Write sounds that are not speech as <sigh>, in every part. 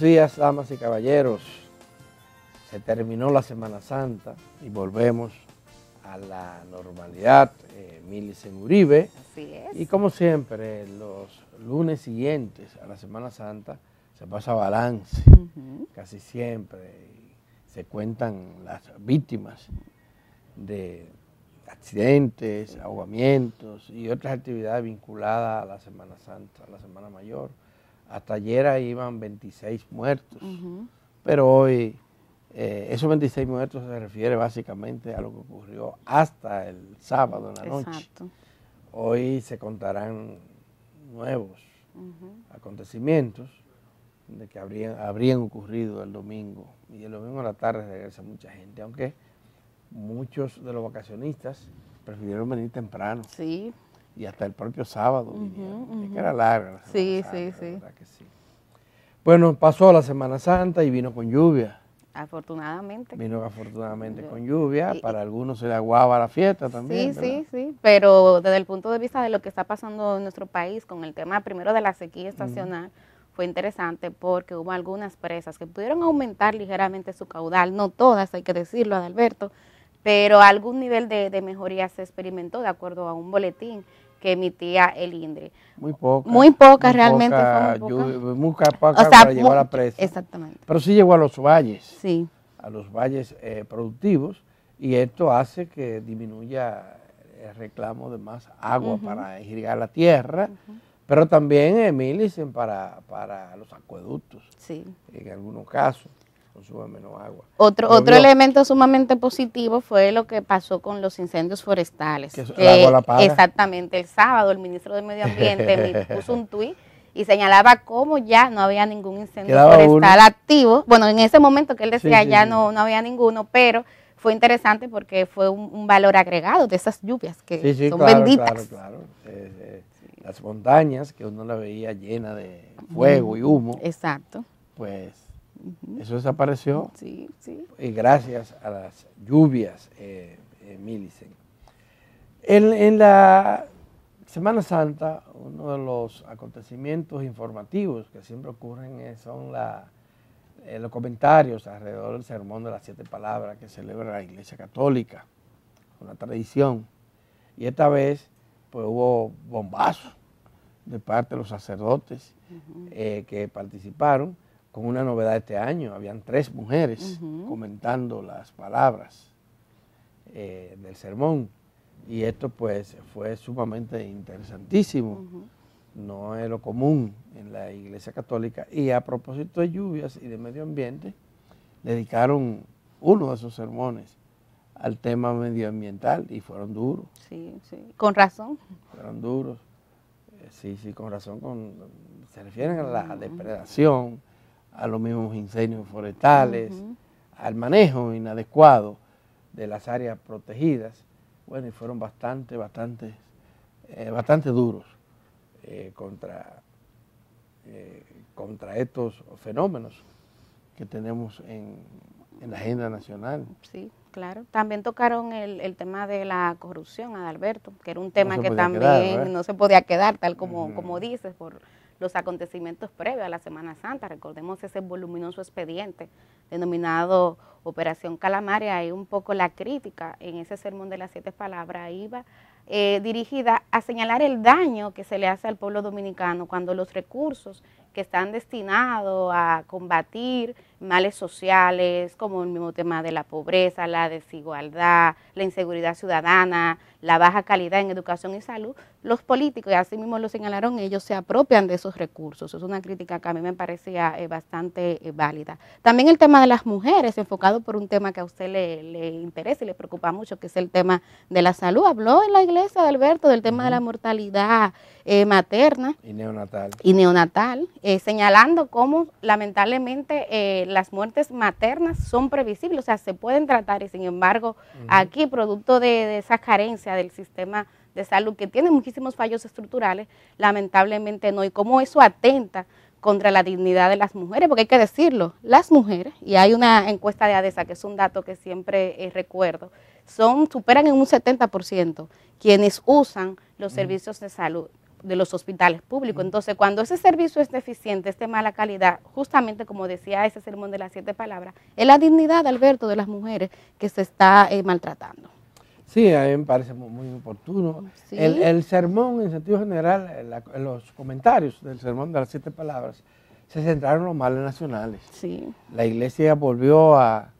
Buenos días, damas y caballeros. Se terminó la Semana Santa y volvemos a la normalidad. Eh, Así es. Y como siempre, los lunes siguientes a la Semana Santa se pasa balance, casi siempre. Se cuentan las víctimas de accidentes, ahogamientos y otras actividades vinculadas a la Semana Santa, a la Semana Mayor hasta ayer iban 26 muertos, pero hoy eh, esos 26 muertos se refiere básicamente a lo que ocurrió hasta el sábado en la noche. Hoy se contarán nuevos acontecimientos de que habrían, ocurrido el domingo. Y el domingo a la tarde regresa mucha gente, aunque muchos de los vacacionistas prefirieron venir temprano. Sí, y hasta el propio sábado. que era larga sí, sí, sí. Bueno, pasó la Semana Santa y vino con lluvia. Afortunadamente. Vino afortunadamente con lluvia. para algunos se le aguaba la fiesta también. Sí, sí, sí. Pero desde el punto de vista de lo que está pasando en nuestro país con el tema primero de la sequía estacional, fue interesante porque hubo algunas presas que pudieron aumentar ligeramente su caudal. No todas, hay que decirlo, Adalberto. Pero algún nivel de mejoría se experimentó de acuerdo a un boletín que emitía el INDRI. Muy pocas. Muy pocas realmente. muy, poca. para llevar a precio. Exactamente. Pero sí llegó a los valles. Sí. A los valles eh, productivos y esto hace que disminuya el reclamo de más agua para irrigar la tierra. Pero también, Emilicen, eh, para, para los acueductos, sí. en algunos casos consume menos agua. Otro, otro elemento sumamente positivo fue lo que pasó con los incendios forestales. exactamente, el sábado el ministro de Medio Ambiente me <laughs> puso un tuit y señalaba cómo ya no había ningún incendio forestal activo. Bueno, en ese momento que él decía ya No, no había ninguno, pero fue interesante porque fue un, valor agregado de esas lluvias que son benditas. Eh, eh, las montañas que uno la veía llena de fuego y humo. Exacto. Pues eso desapareció. Y gracias a las lluvias, eh, eh, eh. En, la Semana Santa, uno de los acontecimientos informativos que siempre ocurren son eh, los comentarios alrededor del sermón de las siete palabras que celebra la Iglesia Católica, una tradición. Y esta vez, pues hubo bombazos de parte de los sacerdotes que participaron con una novedad este año. Habían tres mujeres comentando las palabras eh, del sermón. Y esto pues fue sumamente interesantísimo. No es lo común en la Iglesia Católica. Y a propósito de lluvias y de medio ambiente, dedicaron uno de esos sermones al tema medioambiental y fueron duros. Sí, sí, con razón. Fueron duros. Eh, sí, sí, con razón. Con, se refieren a la depredación, a los mismos incendios forestales, al manejo inadecuado de las áreas protegidas. Bueno, y fueron bastante, bastante, eh, bastante duros eh, contra, eh, contra estos fenómenos que tenemos en, la agenda nacional. Sí, claro. También tocaron el, el, tema de la corrupción, Adalberto, que era un tema que también no se podía quedar, tal como, como dices, por, los acontecimientos previos a la Semana Santa. Recordemos ese voluminoso expediente denominado Operación Calamaria y un poco la crítica en ese sermón de las siete palabras iba eh, dirigida a señalar el daño que se le hace al pueblo dominicano cuando los recursos que están destinados a combatir males sociales como el mismo tema de la pobreza, la desigualdad, la inseguridad ciudadana, la baja calidad en educación y salud, los políticos, y así mismo lo señalaron, ellos se apropian de esos recursos. Es una crítica que a mí me parecía eh, bastante eh, válida. También el tema de las mujeres, enfocado por un tema que a usted le, interesa y le preocupa mucho, que es el tema de la salud. Habló en la iglesia de Alberto del tema de la mortalidad eh, materna. Y neonatal. Y neonatal eh, señalando cómo lamentablemente eh, las muertes maternas son previsibles, o sea, se pueden tratar y sin embargo aquí, producto de, esa carencia del sistema de salud que tiene muchísimos fallos estructurales, lamentablemente no, y cómo eso atenta contra la dignidad de las mujeres, porque hay que decirlo, las mujeres, y hay una encuesta de ADESA, que es un dato que siempre eh, recuerdo, son, superan en un 70% quienes usan los servicios de salud de los hospitales públicos. Entonces, cuando ese servicio es deficiente, es de mala calidad, justamente como decía ese sermón de las siete palabras, es la dignidad, Alberto, de las mujeres que se está eh, maltratando. Sí, a mí me parece muy, oportuno. El, sermón, en sentido general, los comentarios del sermón de las siete palabras se centraron en los males nacionales. Sí. La iglesia volvió a,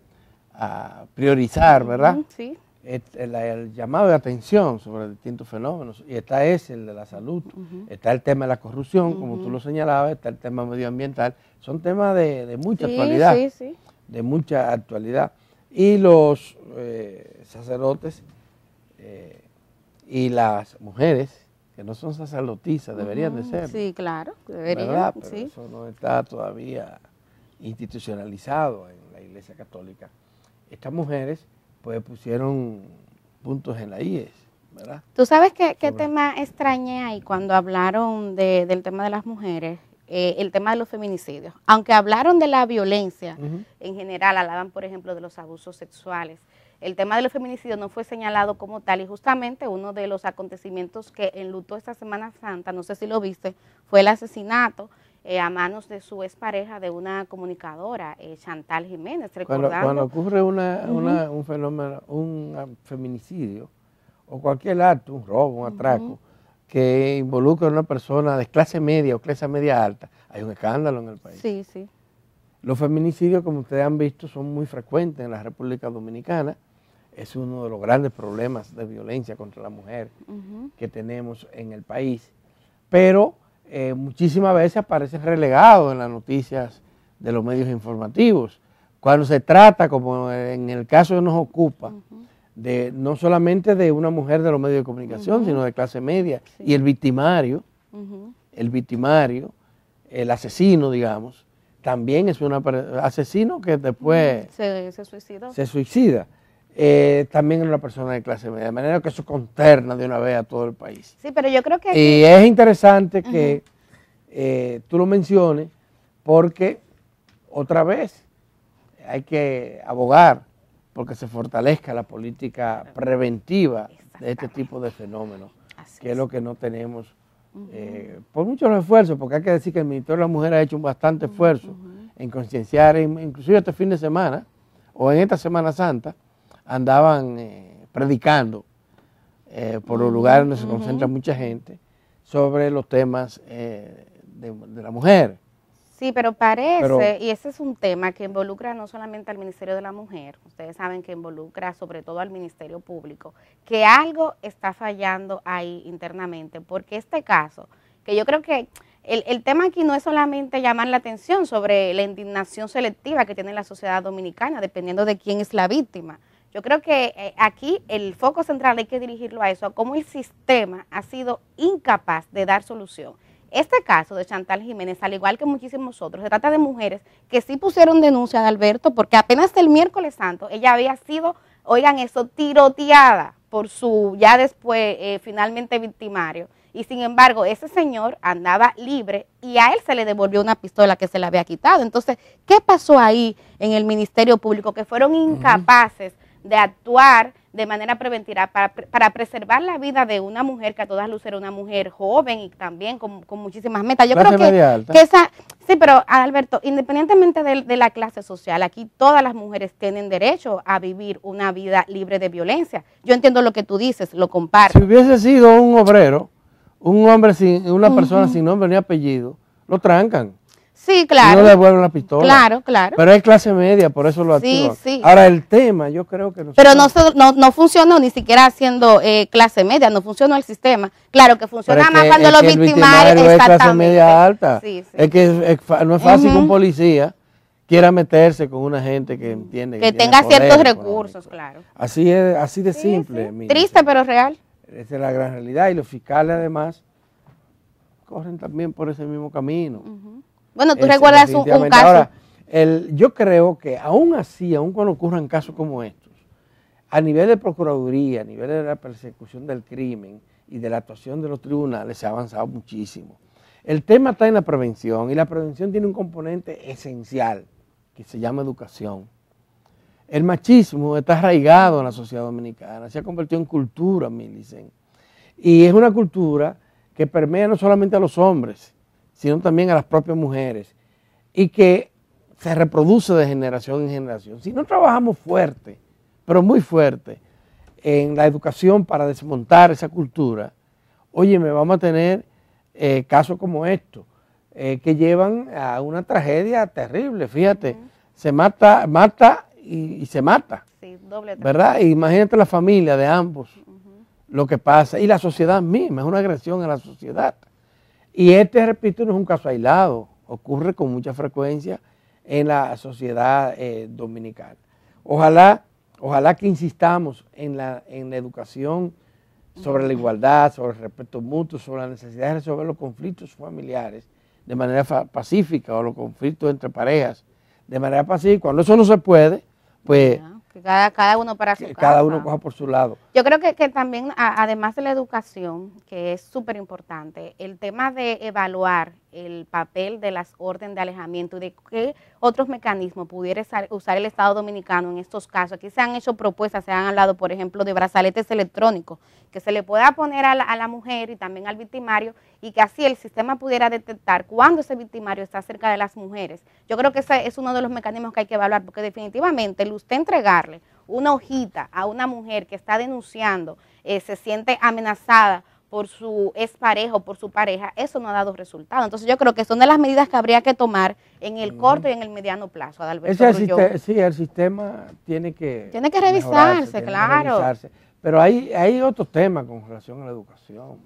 a priorizar, ¿verdad? Sí el llamado de atención sobre distintos fenómenos, y está ese, el de la salud, está el tema de la corrupción, como tú lo señalabas, está el tema medioambiental, son temas de, mucha actualidad, de mucha actualidad. Y los eh, sacerdotes eh, y las mujeres, que no son sacerdotisas, deberían de ser. Sí, claro, deberían. eso no está todavía institucionalizado en la Iglesia Católica. Estas mujeres pues pusieron puntos en la IES. ¿verdad? ¿Tú sabes qué, tema extrañé ahí cuando hablaron del tema de las mujeres? Eh, el tema de los feminicidios. Aunque hablaron de la violencia en general, hablaban, por ejemplo, de los abusos sexuales el tema de los feminicidios no fue señalado como tal y justamente uno de los acontecimientos que enlutó esta Semana Santa, no sé si lo viste, fue el asesinato eh, a manos de su expareja de una comunicadora, eh, Chantal Jiménez. cuando, ocurre un fenómeno, un ah, feminicidio o cualquier acto, un robo, un atraco, que involucra a una persona de clase media o clase media alta, hay un escándalo en el país. Sí, sí. Los feminicidios, como ustedes han visto, son muy frecuentes en la República Dominicana es uno de los grandes problemas de violencia contra la mujer que tenemos en el país. Pero eh, muchísimas veces aparece relegado en las noticias de los medios informativos. Cuando se trata, como en el caso que nos ocupa, de no solamente de una mujer de los medios de comunicación, sino de clase media, y el victimario, el victimario, el asesino, digamos, también es un asesino que después se suicida. Eh, también en una persona de clase media. De manera que eso conterna de una vez a todo el país. Sí, pero yo creo que... Y es interesante que eh, tú lo menciones porque, otra vez, hay que abogar porque se fortalezca la política preventiva de este tipo de fenómenos, que es. lo que no tenemos eh, por muchos esfuerzos, porque hay que decir que el Ministerio de la Mujer ha hecho un bastante esfuerzo en concienciar, inclusive este fin de semana o en esta Semana Santa, andaban eh, predicando eh, por los lugares donde se concentra mucha gente sobre los temas eh, de, la mujer. Sí, pero parece, y ese es un tema que involucra no solamente al Ministerio de la Mujer, ustedes saben que involucra sobre todo al Ministerio Público, que algo está fallando ahí internamente, porque este caso, que yo creo que el, el, tema aquí no es solamente llamar la atención sobre la indignación selectiva que tiene la sociedad dominicana, dependiendo de quién es la víctima, yo creo que eh, aquí el foco central hay que dirigirlo a eso, a cómo el sistema ha sido incapaz de dar solución. Este caso de Chantal Jiménez, al igual que muchísimos otros, se trata de mujeres que sí pusieron denuncia de Alberto porque apenas el miércoles santo ella había sido, oigan eso, tiroteada por su ya después eh, finalmente victimario. Y sin embargo, ese señor andaba libre y a él se le devolvió una pistola que se le había quitado. Entonces, ¿qué pasó ahí en el Ministerio Público? Que fueron incapaces de actuar de manera preventiva para, para, preservar la vida de una mujer que a todas luces era una mujer joven y también con, muchísimas metas. Yo creo que, esa, sí, pero Alberto, independientemente de, la clase social, aquí todas las mujeres tienen derecho a vivir una vida libre de violencia. Yo entiendo lo que tú dices, lo comparto. Si hubiese sido un obrero, un hombre sin, una persona sin nombre ni apellido, lo trancan. Sí, claro. Y no devuelven la pistola. Claro, claro. Pero es clase media, por eso lo sí, Sí. Ahora, el tema, yo creo que... Pero no, se, no, no funcionó ni siquiera haciendo eh, clase media, no funcionó el sistema. Claro que funciona más cuando los victimarios... Es clase media alta. Sí, es que no es fácil que un policía quiera meterse con una gente que mm. entiende que, tenga ciertos recursos, claro. Así es, así de simple. Triste pero real. Esa es la gran realidad y los fiscales además corren también por ese mismo camino. Ajá. Bueno, tú recuerdas un, caso. Ahora, yo creo que aún así, aún cuando ocurran casos como estos, a nivel de Procuraduría, a nivel de la persecución del crimen y de la actuación de los tribunales, se ha avanzado muchísimo. El tema está en la prevención y la prevención tiene un componente esencial que se llama educación. El machismo está arraigado en la sociedad dominicana, se ha convertido en cultura, me dicen. Y es una cultura que permea no solamente a los hombres, sino también a las propias mujeres, y que se reproduce de generación en generación. Si no trabajamos fuerte, pero muy fuerte, en la educación para desmontar esa cultura, oye, me vamos a tener eh, casos como estos, eh, que llevan a una tragedia terrible, fíjate, se mata, mata y, se mata. Sí, doble ¿Verdad? Imagínate la familia de ambos, lo que pasa, y la sociedad misma, es una agresión a la sociedad. Y este, repito, no es un caso aislado, ocurre con mucha frecuencia en la sociedad eh, dominicana. Ojalá, ojalá que insistamos en la, en la educación sobre la igualdad, sobre el respeto mutuo, sobre la necesidad de resolver los conflictos familiares de manera pacífica o los conflictos entre parejas de manera pacífica. Cuando eso no se puede, pues cada, uno para su Cada uno coja por su lado. Yo creo que, también, además de la educación, que es súper importante, el tema de evaluar el papel de las órdenes de alejamiento y de qué otros mecanismos pudiera usar el Estado dominicano en estos casos. Aquí se han hecho propuestas, se han hablado, por ejemplo, de brazaletes electrónicos que se le pueda poner a la, mujer y también al victimario y que así el sistema pudiera detectar cuando ese victimario está cerca de las mujeres. Yo creo que ese es uno de los mecanismos que hay que evaluar porque definitivamente el usted entregarle una hojita a una mujer que está denunciando, eh, se siente amenazada por su exparejo, o por su pareja, eso no ha dado resultado. Entonces yo creo que son de las medidas que habría que tomar en el corto y en el mediano plazo, Adalberto Sí, el sistema tiene que... Tiene que revisarse, claro. Pero hay, hay otro tema con relación a la educación.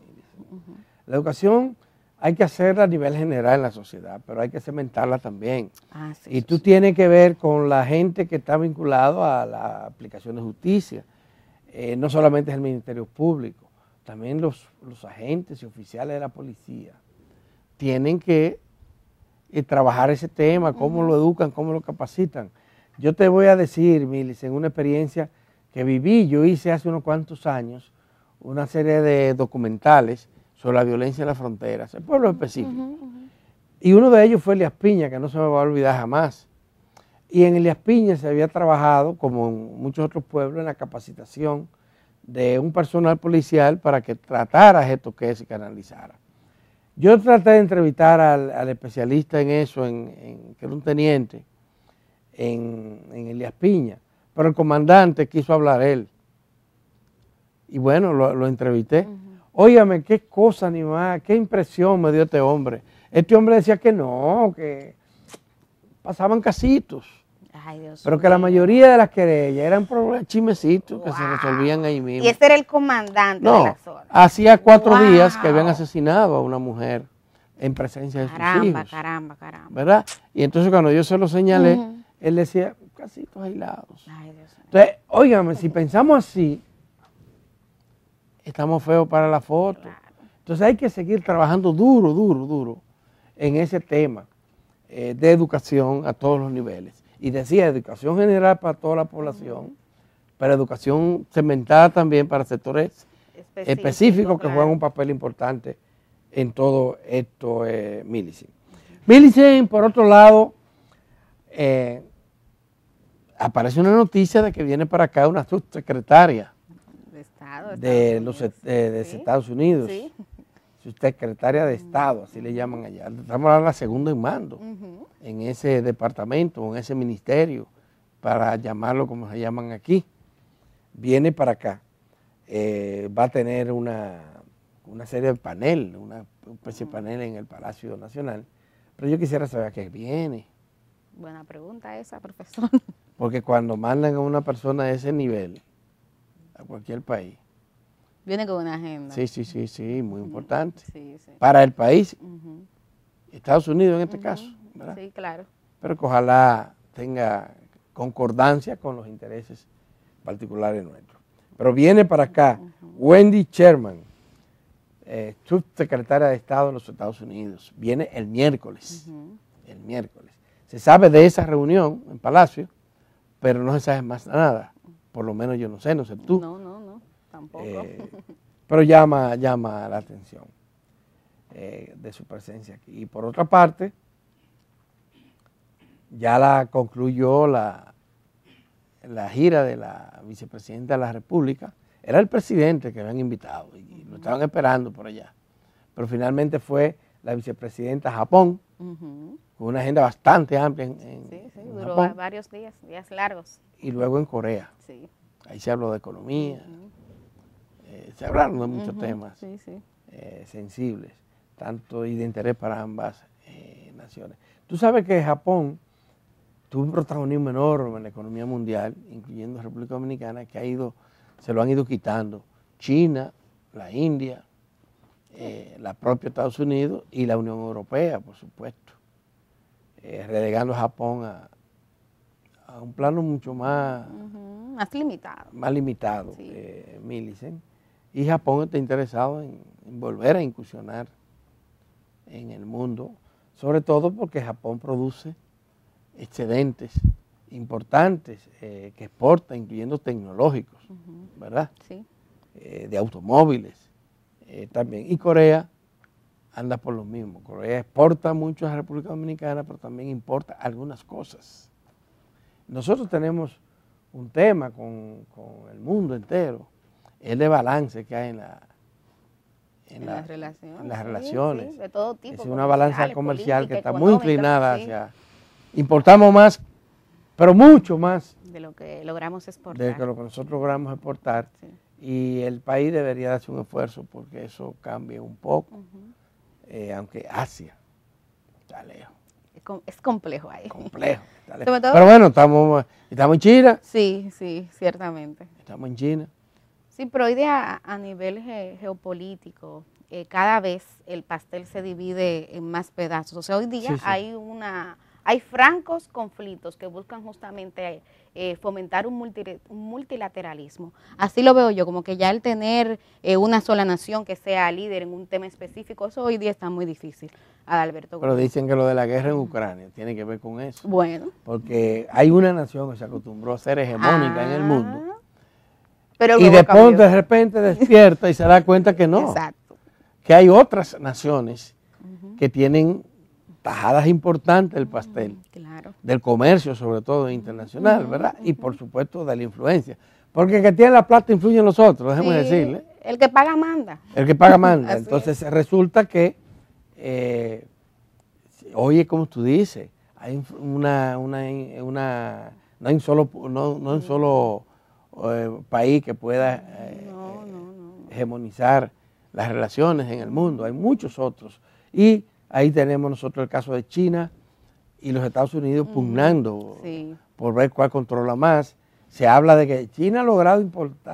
La educación hay que hacerla a nivel general en la sociedad, pero hay que cementarla también. Ah, y tú tienes que ver con la gente que está vinculado a la aplicación de justicia. Eh, no solamente es el Ministerio Público también los, los agentes y oficiales de la policía tienen que eh, trabajar ese tema, cómo lo educan, cómo lo capacitan. Yo te voy a decir, Milis, en una experiencia que viví, yo hice hace unos cuantos años una serie de documentales sobre la violencia en las fronteras, el pueblo específico. Y uno de ellos fue Elias Piña, que no se me va a olvidar jamás. Y en Elias Piña se había trabajado, como en muchos otros pueblos, en la capacitación de un personal policial para que tratara esto que se canalizara. Yo traté de entrevistar al, especialista en eso, en, que era un teniente, en, Elias Elías Piña, pero el comandante quiso hablar él. Y bueno, lo, entrevité. entrevisté. Óyame, qué cosa ni más, qué impresión me dio este hombre. Este hombre decía que no, que pasaban casitos pero que la mayoría de las querellas eran problemas chismecitos que se resolvían ahí mismo. Y ese era el comandante de la zona. Hacía cuatro días que habían asesinado a una mujer en presencia de sus hijos. Caramba, caramba, caramba. ¿Verdad? Y entonces cuando yo se lo señalé, él decía, casitos aislados. Ay, Dios entonces, óigame, si pensamos así, estamos feos para la foto. Entonces hay que seguir trabajando duro, duro, duro en ese tema eh, de educación a todos los niveles y decía educación general para toda la población, pero educación segmentada también para sectores específicos que juegan un papel importante en todo esto, eh, Millicent. por otro lado, eh, aparece una noticia de que viene para acá una subsecretaria de, eh, Estados Unidos secretaria de Estado, así le llaman allá. Estamos a la segunda en mando en ese departamento, en ese ministerio, para llamarlo como se llaman aquí. Viene para acá. Eh, va a tener una, serie de panel, una especie panel en el Palacio Nacional. Pero yo quisiera saber a qué viene. Buena pregunta esa, profesor. <laughs> Porque cuando mandan a una persona de ese nivel a cualquier país, Viene con una agenda. Sí, sí, sí, sí, muy importante. Para el país, Estados Unidos en este caso, Sí, claro. Pero que ojalá tenga concordancia con los intereses particulares nuestros. Pero viene para acá Wendy Sherman, eh, subsecretaria de Estado de los Estados Unidos. Viene el miércoles, el miércoles. Se sabe de esa reunión en Palacio, pero no se sabe más nada. Por lo menos yo no sé, no sé tú. no eh, <laughs> pero llama, llama la atención eh, de su presencia aquí. Y por otra parte, ya la concluyó la, la gira de la vicepresidenta de la República. Era el presidente que habían invitado y lo estaban esperando por allá. Pero finalmente fue la vicepresidenta a Japón, con una agenda bastante amplia. En, sí, duró varios días, días largos. Y luego en Corea. Ahí se habló de economía, eh, se hablaron de muchos temas eh, sensibles, tanto y de interés para ambas eh, naciones. Tú sabes que Japón tuvo un protagonismo enorme en la economía mundial, incluyendo República Dominicana, que ha ido, se lo han ido quitando. China, la India, la propia Estados Unidos y la Unión Europea, por supuesto, relegando a Japón a, un plano mucho más... limitado. Más limitado, y Japón está interesado en, volver a incursionar en el mundo, sobre todo porque Japón produce excedentes importantes eh, que exporta, incluyendo tecnológicos, ¿verdad? Sí. Eh, de automóviles eh, también. Y Corea anda por lo mismo. Corea exporta mucho a la República Dominicana, pero también importa algunas cosas. Nosotros tenemos un tema con el mundo entero de balance que hay en la en, las relaciones, de todo tipo, es una balanza comercial que está muy inclinada hacia importamos más pero mucho más de lo que logramos exportar de lo que nosotros logramos exportar y el país debería hacer un esfuerzo porque eso cambie un poco eh, aunque Asia está lejos es complejo ahí. Complejo. <laughs> Pero bueno, estamos, estamos en China. Sí, sí, ciertamente. Estamos en China. Sí, pero hoy día a, nivel geopolítico, eh, cada vez el pastel se divide en más pedazos. O sea, hoy día hay una hay francos conflictos que buscan justamente eh, fomentar un, multilateralismo. Así lo veo yo, como que ya el tener eh, una sola nación que sea líder en un tema específico, eso hoy día está muy difícil, Adalberto. Pero dicen que lo de la guerra en Ucrania tiene que ver con eso. Bueno. Porque hay una nación que se acostumbró a ser hegemónica en el mundo ah y de de repente despierta y se da cuenta que no. Exacto. Que hay otras naciones que tienen tajadas importantes del pastel. Mm, claro. Del comercio, sobre todo internacional, ¿verdad? Y por supuesto de la influencia. Porque el que tiene la plata influye en los otros, déjeme sí, decirle. El que paga manda. El que paga manda. <laughs> Entonces resulta que, eh, oye, como tú dices, hay una, una, no solo, no, no hay un solo eh, país que pueda eh, hegemonizar las relaciones en el mundo. Hay muchos otros. Y ahí tenemos nosotros el caso de China y los Estados Unidos pugnando por ver cuál controla más. Se habla de que China ha logrado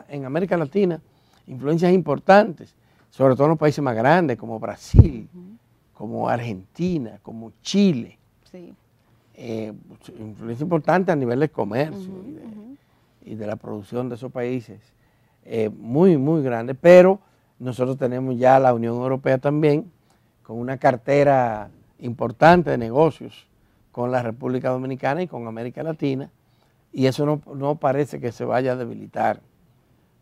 en América Latina influencias importantes, sobre todo en los países más grandes como Brasil, como Argentina, como Chile. Sí. Eh, influencia importante a nivel de comercio y de la producción de esos países eh, muy, muy grande, pero nosotros tenemos ya la Unión Europea también con una cartera importante de negocios con la República Dominicana y con América Latina, y eso no, parece que se vaya a debilitar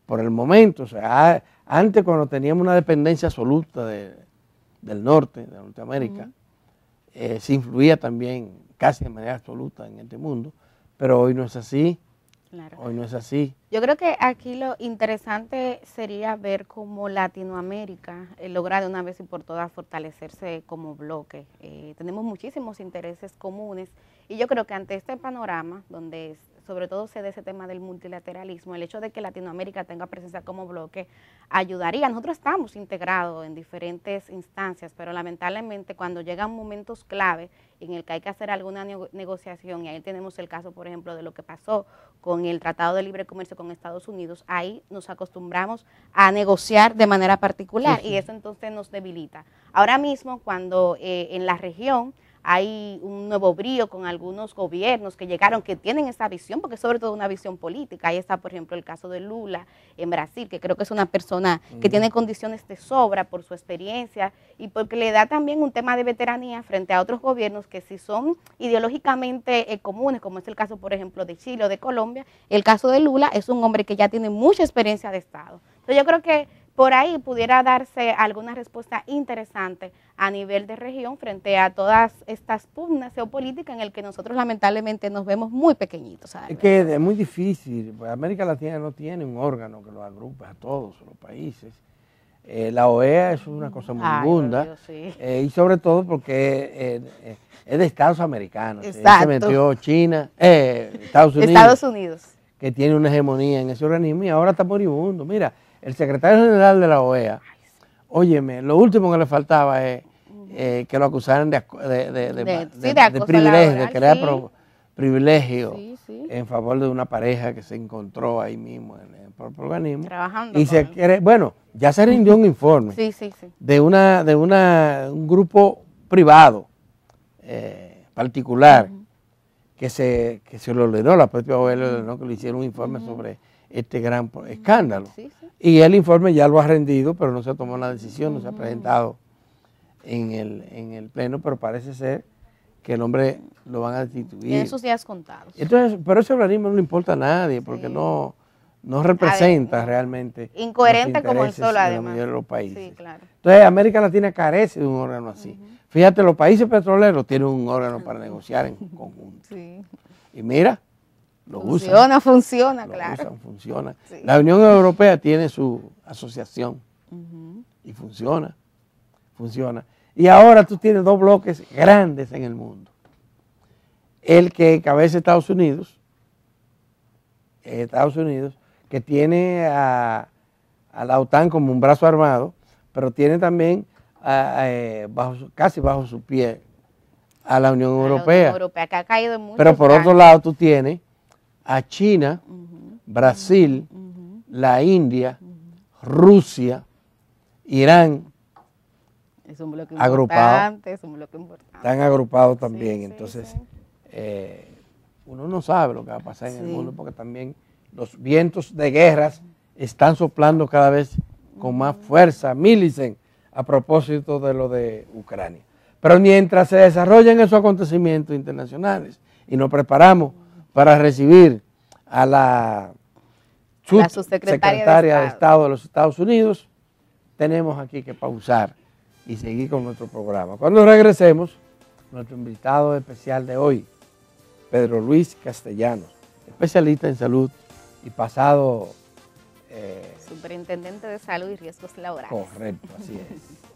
por el momento. O sea, antes cuando teníamos una dependencia absoluta de, del norte, de Norteamérica, eh, se influía también casi de manera absoluta en este mundo, pero hoy no es así. Hoy no es así. Yo creo que aquí lo interesante sería ver cómo Latinoamérica eh, logra de una vez y por todas fortalecerse como bloque. Eh, tenemos muchísimos intereses comunes y yo creo que ante este panorama donde sobre todo se de ese tema del multilateralismo, el hecho de que Latinoamérica tenga presencia como bloque ayudaría. Nosotros estamos integrados en diferentes instancias, pero lamentablemente cuando llegan momentos clave en el que hay que hacer alguna negociación, y ahí tenemos el caso, por ejemplo, de lo que pasó con el Tratado de Libre Comercio con Estados Unidos, ahí nos acostumbramos a negociar de manera particular y eso entonces nos debilita. Ahora mismo, cuando eh, en la región hay un nuevo brío con algunos gobiernos que llegaron, que tienen esa visión, porque sobre todo una visión política. Ahí está, por ejemplo, el caso de Lula en Brasil, que creo que es una persona que tiene condiciones de sobra por su experiencia y porque le da también un tema de veteranía frente a otros gobiernos que si son ideológicamente eh, comunes, como es el caso, por ejemplo, de Chile o de Colombia. El caso de Lula es un hombre que ya tiene mucha experiencia de Estado. Entonces yo creo que por ahí pudiera darse alguna respuesta interesante a nivel de región frente a todas estas pugnas geopolíticas en el que nosotros lamentablemente nos vemos muy pequeñitos. Es que es muy difícil, América Latina no tiene un órgano que lo agrupe a todos los países. Eh, la OEA es una cosa muy sí. Eh, y sobre todo porque eh, es de Estados americanos. Se metió China, Estados Unidos. Estados Unidos. Que tiene una hegemonía en ese organismo y ahora está moribundo. Mira, el secretario general de la OEA, óyeme, lo último que le faltaba es eh, que lo acusaran de, de, de, privilegio, de crear privilegio en favor de una pareja que se encontró ahí mismo en el propio organismo. Trabajando y se quiere, bueno, ya se rindió un informe de una de una, un grupo privado eh, particular que se que se lo ordenó la propia OEA, ordenó que le hicieron un informe sobre este gran escándalo. Y el informe ya lo ha rendido, pero no se ha tomado la decisión, no se ha presentado en el, Pleno, pero parece ser que el hombre lo van a destituir. En esos días contados. Entonces, pero ese organismo no le importa a nadie, porque no, no representa eh, realmente. Incoherente como el solo, de los países. Claro. Entonces, América Latina carece de un órgano así. Fíjate, los países petroleros tienen un órgano para negociar en conjunto. Y mira, funciona, Funciona, claro. funciona. La Unión Europea tiene su asociación y funciona, funciona. Y ahora tú tienes dos bloques grandes en el mundo. El que Cabeza Estados Unidos, Estados Unidos, que tiene a, la OTAN como un brazo armado, pero tiene también eh, bajo, casi bajo su pie a la Unión Europea. pero por otro lado tú tienes a China, Brasil, la India, Rusia, Irán. agrupados, Están agrupados también. Entonces, eh, uno no sabe lo que va a pasar en el mundo porque también los vientos de guerras están soplando cada vez con más fuerza. Milicen, a propósito de lo de Ucrania. Pero mientras se desarrollan esos acontecimientos internacionales y nos preparamos para recibir a la, subsecretaria, secretaria de, Estado. de los Estados Unidos, tenemos aquí que pausar y seguir con nuestro programa. Cuando regresemos, nuestro invitado especial de hoy, Pedro Luis Castellanos, especialista en salud y pasado... Eh, Superintendente de Salud y Riesgos Laborales. Correcto, así es. <laughs>